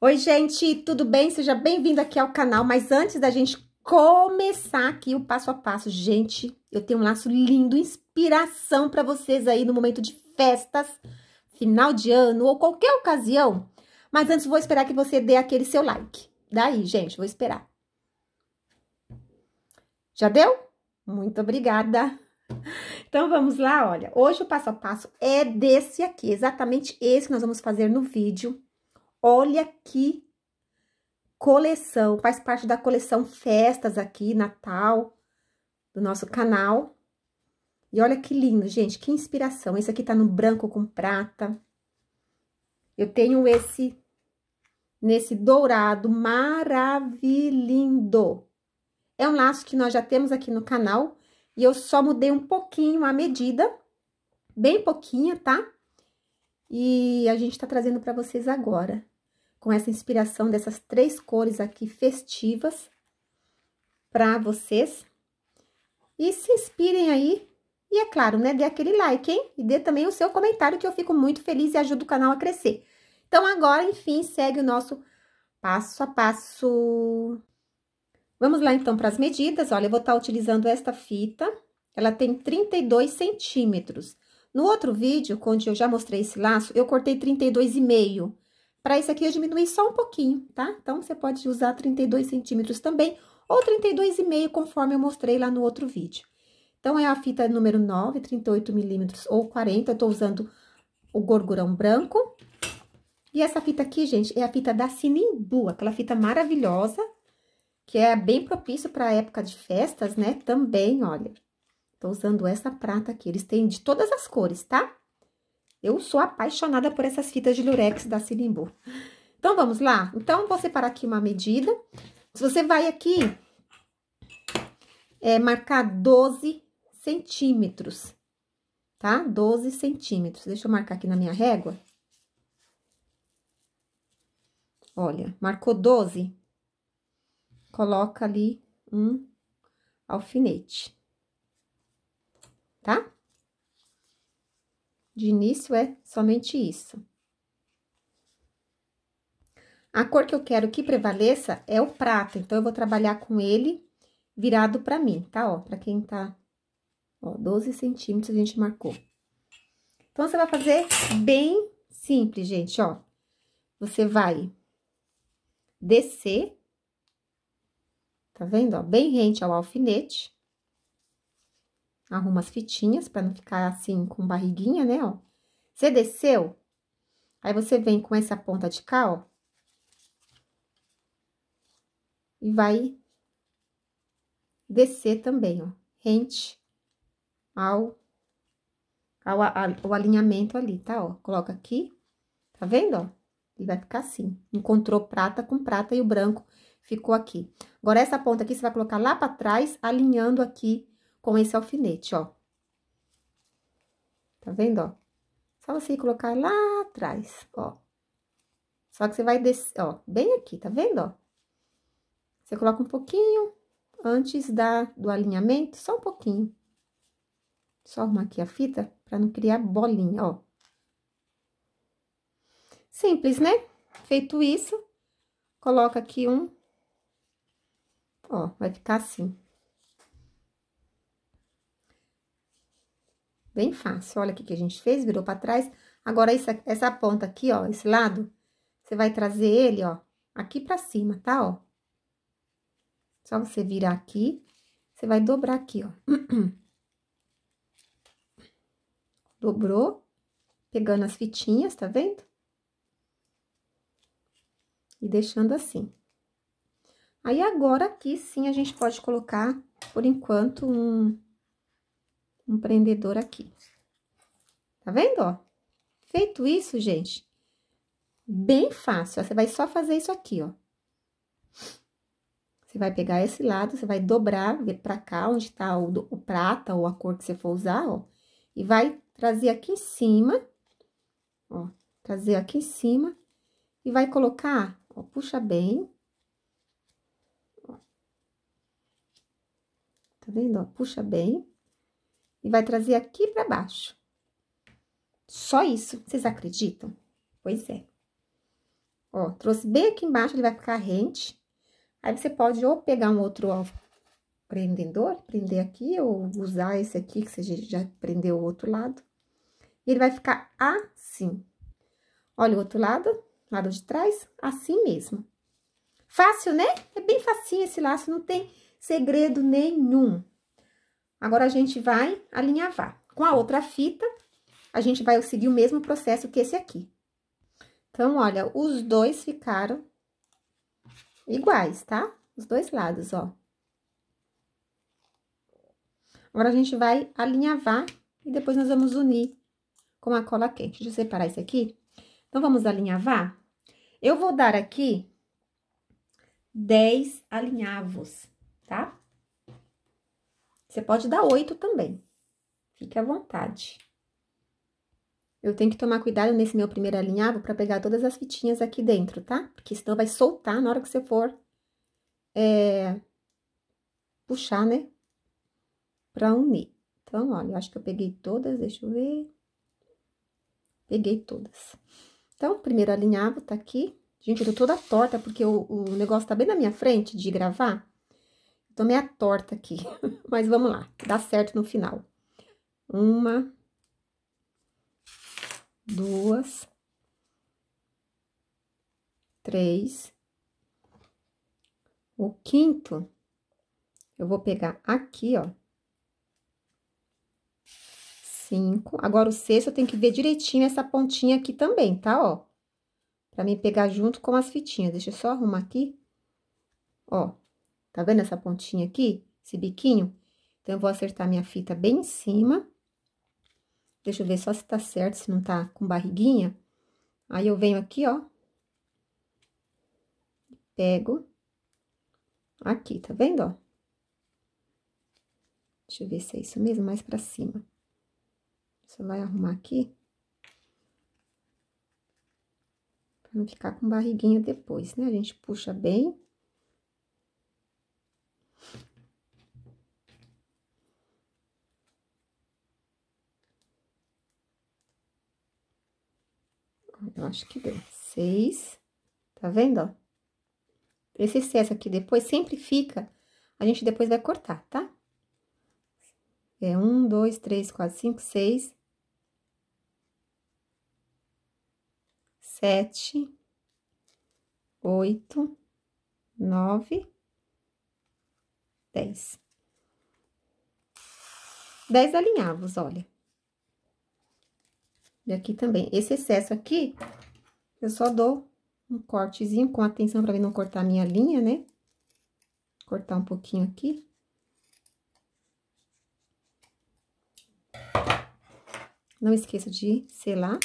Oi, gente, tudo bem? Seja bem-vindo aqui ao canal. Mas antes da gente começar aqui o passo a passo, gente, eu tenho um laço lindo, inspiração para vocês aí no momento de festas, final de ano ou qualquer ocasião. Mas antes vou esperar que você dê aquele seu like. Daí, gente, vou esperar. Já deu? Muito obrigada. Então, vamos lá, olha. Hoje o passo a passo é desse aqui, exatamente esse que nós vamos fazer no vídeo Olha que coleção, faz parte da coleção Festas aqui, Natal, do nosso canal. E olha que lindo, gente, que inspiração. Esse aqui tá no branco com prata. Eu tenho esse, nesse dourado maravilhoso. É um laço que nós já temos aqui no canal e eu só mudei um pouquinho a medida, bem pouquinho, tá? E a gente tá trazendo pra vocês agora com essa inspiração dessas três cores aqui festivas para vocês. E se inspirem aí. E é claro, né, dê aquele like, hein? E dê também o seu comentário que eu fico muito feliz e ajuda o canal a crescer. Então, agora, enfim, segue o nosso passo a passo. Vamos lá, então, para as medidas. Olha, eu vou estar tá utilizando esta fita. Ela tem 32 centímetros. No outro vídeo, onde eu já mostrei esse laço, eu cortei 32,5 para isso aqui, eu diminuí só um pouquinho, tá? Então, você pode usar 32 centímetros também, ou 32,5, conforme eu mostrei lá no outro vídeo. Então, é a fita número 9, 38 milímetros ou 40, eu tô usando o gorgurão branco. E essa fita aqui, gente, é a fita da Sinimbu, aquela fita maravilhosa, que é bem propício para época de festas, né? Também, olha, tô usando essa prata aqui, eles têm de todas as cores, tá? Eu sou apaixonada por essas fitas de lurex da Silimbur. Então, vamos lá? Então, vou separar aqui uma medida. Se você vai aqui, é, marcar 12 centímetros, tá? 12 centímetros. Deixa eu marcar aqui na minha régua. Olha, marcou 12. Coloca ali um alfinete, tá? De início é somente isso. A cor que eu quero que prevaleça é o prata, então eu vou trabalhar com ele virado para mim, tá? Ó, para quem tá, ó, 12 centímetros a gente marcou. Então, você vai fazer bem simples, gente, ó. Você vai descer, tá vendo, ó, bem rente ao alfinete. Arruma as fitinhas para não ficar assim com barriguinha, né, ó. Você desceu, aí você vem com essa ponta de cá, ó. E vai descer também, ó, rente ao, ao, ao alinhamento ali, tá, ó. Coloca aqui, tá vendo, ó? E vai ficar assim. Encontrou prata com prata e o branco ficou aqui. Agora, essa ponta aqui, você vai colocar lá para trás, alinhando aqui com esse alfinete, ó. Tá vendo, ó? Só você colocar lá atrás, ó. Só que você vai descer, ó, bem aqui, tá vendo, ó? Você coloca um pouquinho antes da, do alinhamento, só um pouquinho. Só arrumar aqui a fita para não criar bolinha, ó. Simples, né? Feito isso, coloca aqui um, ó, vai ficar assim. Bem fácil. Olha o que a gente fez, virou para trás. Agora, essa, essa ponta aqui, ó, esse lado, você vai trazer ele, ó, aqui para cima, tá, ó? Só você virar aqui, você vai dobrar aqui, ó. Dobrou, pegando as fitinhas, tá vendo? E deixando assim. Aí, agora aqui sim, a gente pode colocar, por enquanto, um um prendedor aqui. Tá vendo, ó? Feito isso, gente, bem fácil. Você vai só fazer isso aqui, ó. Você vai pegar esse lado, você vai dobrar, ver pra cá, onde tá o, o prata ou a cor que você for usar, ó. E vai trazer aqui em cima, ó. Trazer aqui em cima e vai colocar, ó, puxa bem, Tá vendo? Ó, puxa bem e vai trazer aqui para baixo. Só isso, vocês acreditam? Pois é. Ó, trouxe bem aqui embaixo, ele vai ficar rente. Aí você pode ou pegar um outro ó, prendedor, prender aqui, ou usar esse aqui que você já prendeu o outro lado. E ele vai ficar assim. Olha o outro lado, lado de trás, assim mesmo. Fácil, né? É bem facinho esse laço, não tem segredo nenhum. Agora, a gente vai alinhavar. Com a outra fita, a gente vai seguir o mesmo processo que esse aqui. Então, olha, os dois ficaram iguais, tá? Os dois lados, ó. Agora, a gente vai alinhavar e depois nós vamos unir com a cola quente. Deixa eu separar isso aqui. Então, vamos alinhavar? Eu vou dar aqui 10 alinhavos, tá? Você pode dar oito também. Fique à vontade. Eu tenho que tomar cuidado nesse meu primeiro alinhavo para pegar todas as fitinhas aqui dentro, tá? Porque senão vai soltar na hora que você for é, puxar, né? Pra unir. Então, olha, eu acho que eu peguei todas, deixa eu ver. Peguei todas. Então, primeiro alinhavo tá aqui. Gente, eu tô toda torta porque o, o negócio tá bem na minha frente de gravar. Tô meia torta aqui, mas vamos lá, dá certo no final. Uma, duas, três. O quinto, eu vou pegar aqui, ó. Cinco. Agora, o sexto, eu tenho que ver direitinho essa pontinha aqui também, tá, ó? Pra mim pegar junto com as fitinhas. Deixa eu só arrumar aqui. Ó, Tá vendo essa pontinha aqui? Esse biquinho? Então, eu vou acertar minha fita bem em cima. Deixa eu ver só se tá certo, se não tá com barriguinha. Aí, eu venho aqui, ó. Pego. Aqui, tá vendo, ó? Deixa eu ver se é isso mesmo, mais pra cima. Você vai arrumar aqui. Pra não ficar com barriguinha depois, né? A gente puxa bem. Eu acho que deu. Seis. Tá vendo, ó? Esse excesso aqui depois sempre fica, a gente depois vai cortar, tá? É um, dois, três, quatro, cinco, seis. Sete. Oito. Nove. Dez. Dez alinhavos, olha. E aqui também. Esse excesso aqui, eu só dou um cortezinho com atenção para não cortar a minha linha, né? Cortar um pouquinho aqui. Não esqueça de selar.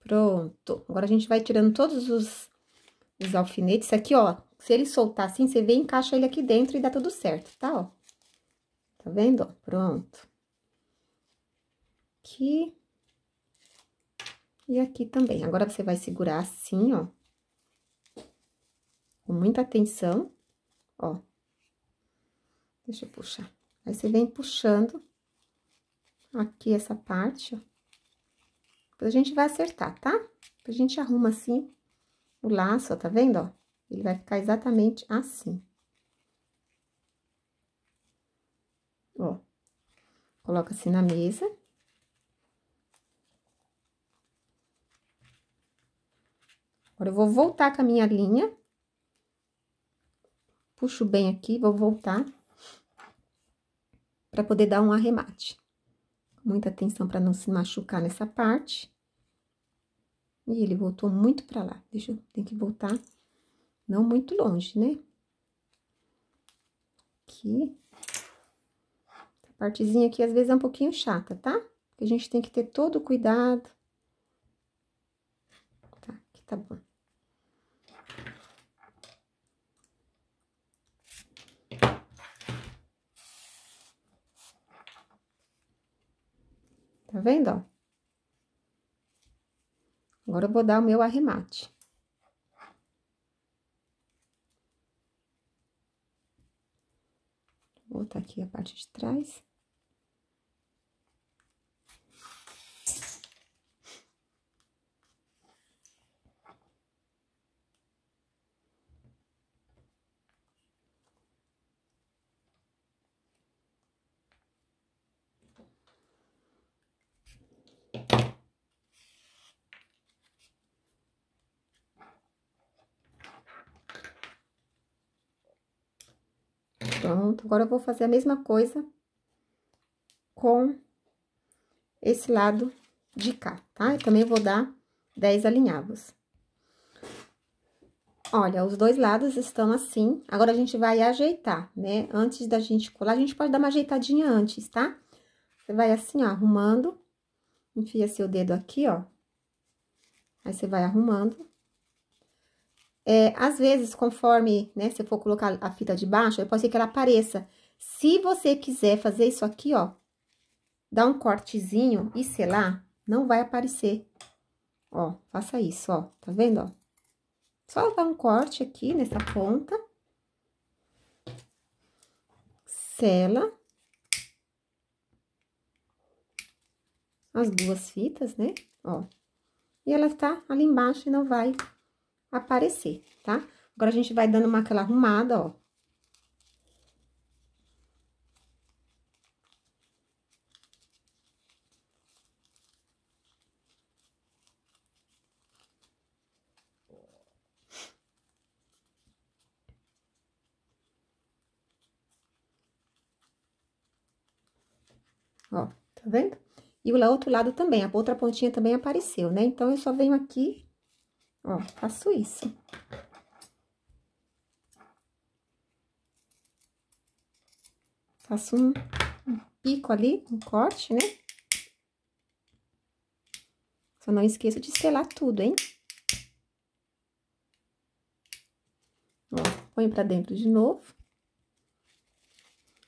Pronto. Agora, a gente vai tirando todos os, os alfinetes. Aqui, ó, se ele soltar assim, você e encaixa ele aqui dentro e dá tudo certo, tá? Ó. Tá vendo? Ó, pronto. Aqui. E aqui também. Agora, você vai segurar assim, ó. Com muita atenção, ó. Deixa eu puxar. Aí, você vem puxando aqui essa parte, ó. Depois a gente vai acertar, tá? a gente arruma assim o laço, ó, tá vendo, ó? Ele vai ficar exatamente assim. Ó, coloca assim na mesa. Agora, eu vou voltar com a minha linha. Puxo bem aqui, vou voltar. Pra poder dar um arremate. Muita atenção pra não se machucar nessa parte. E ele voltou muito pra lá. Deixa eu, tem que voltar não muito longe, né? Aqui. A partezinha aqui às vezes é um pouquinho chata, tá? Porque a gente tem que ter todo o cuidado. Tá, aqui tá bom. Tá vendo, ó? Agora eu vou dar o meu arremate. voltar tá aqui a parte de trás. Pronto, agora eu vou fazer a mesma coisa com esse lado de cá, tá? Eu também vou dar 10 alinhavos. Olha, os dois lados estão assim. Agora, a gente vai ajeitar, né? Antes da gente colar, a gente pode dar uma ajeitadinha antes, tá? Você vai assim, ó, arrumando. Enfia seu dedo aqui, ó. Aí, você vai arrumando. É, às vezes, conforme, né, se eu for colocar a fita de baixo, pode ser que ela apareça. Se você quiser fazer isso aqui, ó, dar um cortezinho e selar, não vai aparecer. Ó, faça isso, ó, tá vendo, ó? Só dar um corte aqui nessa ponta. Sela. As duas fitas, né? Ó. E ela tá ali embaixo e não vai aparecer, tá? Agora, a gente vai dando uma aquela arrumada, ó. Ó, tá vendo? E o outro lado também, a outra pontinha também apareceu, né? Então, eu só venho aqui Ó, faço isso. Faço um, um pico ali, um corte, né? Só não esqueça de selar tudo, hein? Ó, põe pra dentro de novo.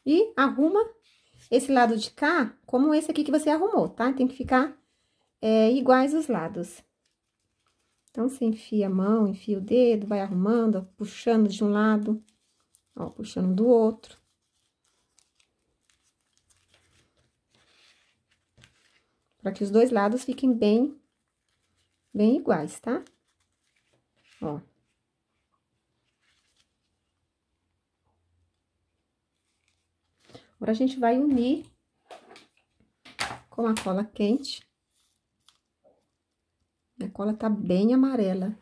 E arruma esse lado de cá como esse aqui que você arrumou, tá? Tem que ficar é, iguais os lados. Então, você enfia a mão, enfia o dedo, vai arrumando, ó, puxando de um lado, ó, puxando do outro. Para que os dois lados fiquem bem, bem iguais, tá? Ó. Agora, a gente vai unir com a cola quente. A cola tá bem amarela.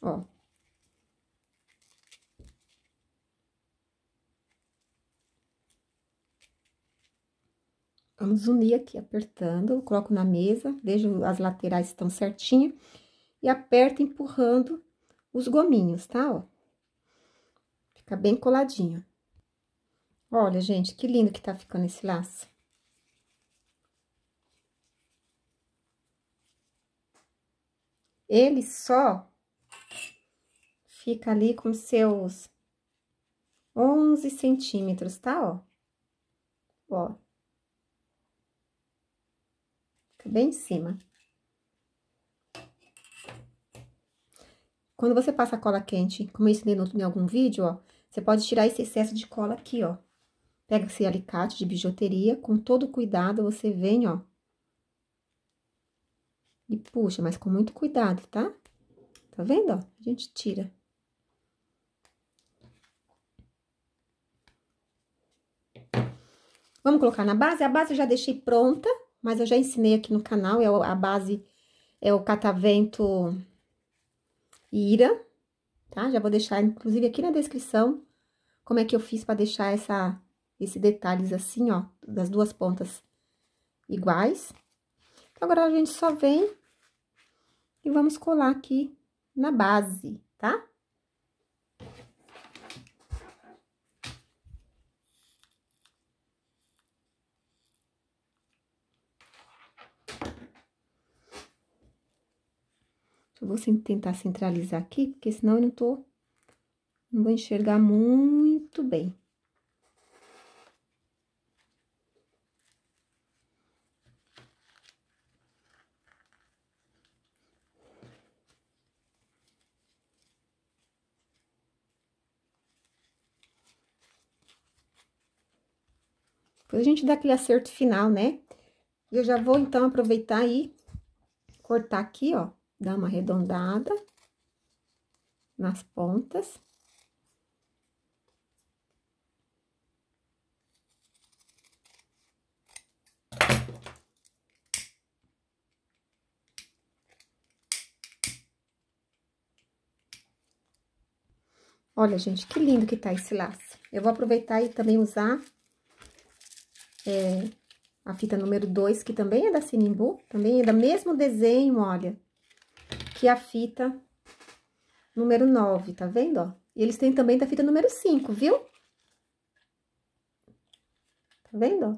Ó. Vamos unir aqui, apertando, coloco na mesa, vejo as laterais estão certinhas, e aperto empurrando os gominhos, tá? Ó. Fica bem coladinho. Olha, gente, que lindo que tá ficando esse laço. Ele só fica ali com seus 11 centímetros, tá? Ó. Ó. Fica bem em cima. Quando você passa a cola quente, como eu ensinei no, em algum vídeo, ó, você pode tirar esse excesso de cola aqui, ó. Pega esse alicate de bijuteria, com todo cuidado, você vem, ó, e puxa, mas com muito cuidado, tá? Tá vendo, ó? A gente tira. Vamos colocar na base? A base eu já deixei pronta, mas eu já ensinei aqui no canal. É a base, é o catavento Ira, tá? Já vou deixar, inclusive, aqui na descrição, como é que eu fiz pra deixar essa, esse detalhes assim, ó, das duas pontas iguais. Então, agora, a gente só vem e vamos colar aqui na base, tá? Eu vou tentar centralizar aqui, porque senão eu não tô... Não vou enxergar muito bem. Depois a gente dá aquele acerto final, né? Eu já vou, então, aproveitar e cortar aqui, ó, dar uma arredondada nas pontas. Olha, gente, que lindo que tá esse laço. Eu vou aproveitar e também usar é, a fita número 2, que também é da Sinimbu, também é do mesmo desenho, olha, que a fita número 9, tá vendo, ó? E eles têm também da fita número 5, viu? Tá vendo, ó?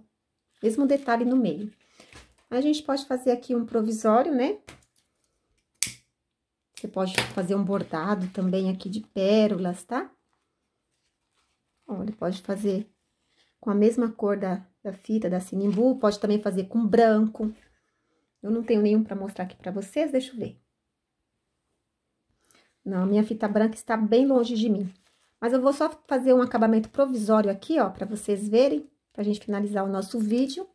Mesmo detalhe no meio. A gente pode fazer aqui um provisório, né? Você pode fazer um bordado também aqui de pérolas, tá? Olha, pode fazer com a mesma cor da, da fita da Sinimbu, pode também fazer com branco. Eu não tenho nenhum para mostrar aqui para vocês, deixa eu ver. Não, minha fita branca está bem longe de mim. Mas eu vou só fazer um acabamento provisório aqui, ó, para vocês verem, para a gente finalizar o nosso vídeo,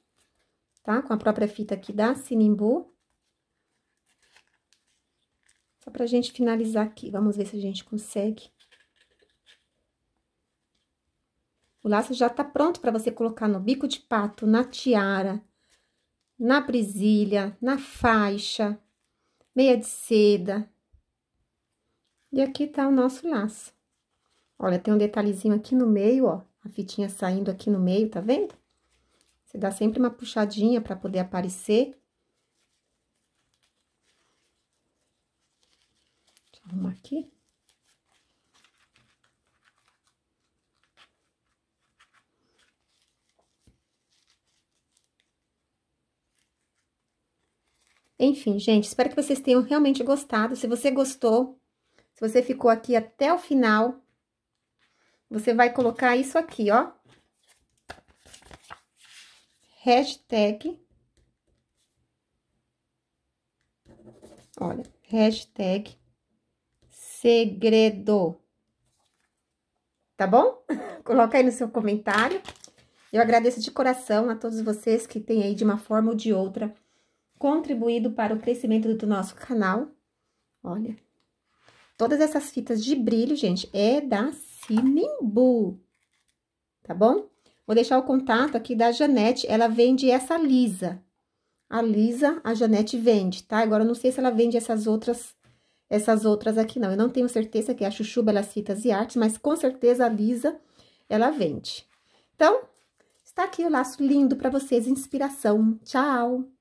tá? Com a própria fita aqui da Sinimbu. Só pra gente finalizar aqui, vamos ver se a gente consegue. O laço já tá pronto para você colocar no bico de pato, na tiara, na presilha, na faixa, meia de seda. E aqui tá o nosso laço. Olha, tem um detalhezinho aqui no meio, ó, a fitinha saindo aqui no meio, tá vendo? Você dá sempre uma puxadinha para poder aparecer. Deixa eu arrumar aqui. Enfim, gente, espero que vocês tenham realmente gostado. Se você gostou, se você ficou aqui até o final, você vai colocar isso aqui, ó. Hashtag. Olha, hashtag segredo. Tá bom? Coloca aí no seu comentário. Eu agradeço de coração a todos vocês que têm aí, de uma forma ou de outra, contribuído para o crescimento do nosso canal. Olha, todas essas fitas de brilho, gente, é da Sinimbu, tá bom? Vou deixar o contato aqui da Janete, ela vende essa lisa. A lisa, a Janete vende, tá? Agora, eu não sei se ela vende essas outras, essas outras aqui, não. Eu não tenho certeza que é a Chuchu elas fitas e artes, mas com certeza a lisa, ela vende. Então, está aqui o laço lindo para vocês, inspiração. Tchau!